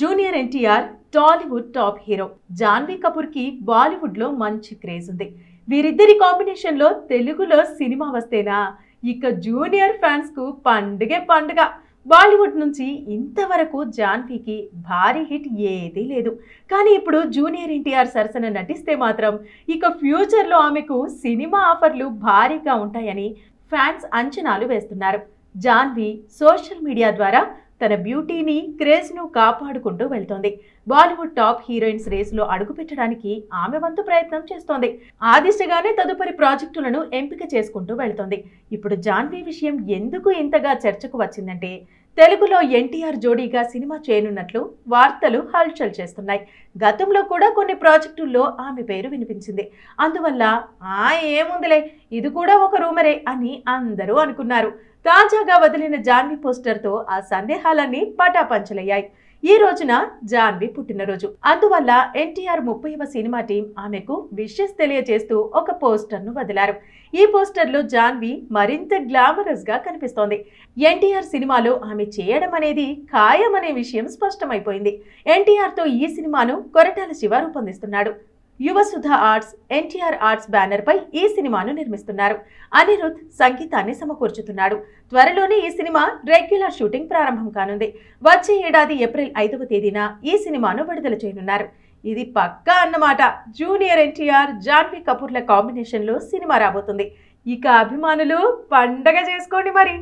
junior NTR Tollywood top hero Janhvi కపూర్కి బాలీవుడ్లో మంచి క్రేజ్ ఉంది వీరిద్దరి కాంబినేషన్లో తెలుగులో సినిమా వస్తేనా ఇక జూనియర్ ఫ్యాన్స్కు పండుగే పండుగ బాలీవుడ్ నుంచి ఇంతవరకు జాన్వీకి భారీ హిట్ ఏదీ లేదు కానీ ఇప్పుడు జూనియర్ ఎన్టీఆర్ సరసన నటిస్తే మాత్రం ఇక ఫ్యూచర్లో ఆమెకు సినిమా ఆఫర్లు భారీగా ఉంటాయని ఫ్యాన్స్ అంచనాలు వేస్తున్నారు జాన్వీ సోషల్ మీడియా ద్వారా తన బ్యూటీని క్రేజ్ను కాపాడుకుంటూ వెళ్తోంది బాలీవుడ్ టాప్ హీరోయిన్స్ రేసులో అడుగుపెట్టడానికి ఆమె వంతు ప్రయత్నం చేస్తోంది ఆ దిశగానే తదుపరి ప్రాజెక్టులను ఎంపిక చేసుకుంటూ వెళ్తోంది ఇప్పుడు జాన్వీ విషయం ఎందుకు ఇంతగా చర్చకు వచ్చిందంటే తెలుగులో ఎన్టీఆర్ జోడీగా సినిమా చేయనున్నట్లు వార్తలు హల్చల్ చేస్తున్నాయి గతంలో కూడా కొన్ని ప్రాజెక్టుల్లో ఆమె పేరు వినిపించింది అందువల్ల ఆ ఏముందిలే ఇది కూడా ఒక రూమరే అని అందరూ అనుకున్నారు తాజాగా వదిలిన జాన్వి పోస్టర్తో ఆ సందేహాలన్నీ పటాపంచలయ్యాయి ఈ రోజున జాన్వి పుట్టినరోజు అందువల్ల ఎన్టీఆర్ ముప్పైవ సినిమా టీం ఆమెకు విషెస్ తెలియజేస్తూ ఒక పోస్టర్ను వదిలారు ఈ పోస్టర్లో జాన్వి మరింత గ్లామరస్గా కనిపిస్తోంది ఎన్టీఆర్ సినిమాలో ఆమె చేయడం అనేది ఖాయం అనే విషయం స్పష్టమైపోయింది ఎన్టీఆర్తో ఈ సినిమాను కొరటాల శివ రూపొందిస్తున్నాడు Yuvasudha arts NTR arts banner పై ఈ సినిమాను నిర్మిస్తున్నారు అనిరుద్ సంగీతాన్ని సమకూర్చుతున్నాడు త్వరలోనే ఈ సినిమా రెగ్యులర్ షూటింగ్ ప్రారంభం కానుంది వచ్చే ఏడాది ఏప్రిల్ ఐదవ తేదీన ఈ సినిమాను విడుదల చేయనున్నారు ఇది పక్కా అన్నమాట జూనియర్ ఎన్టీఆర్ జాన్వీ కపూర్ల కాంబినేషన్లో సినిమా రాబోతుంది ఇక అభిమానులు పండగ చేసుకోండి మరి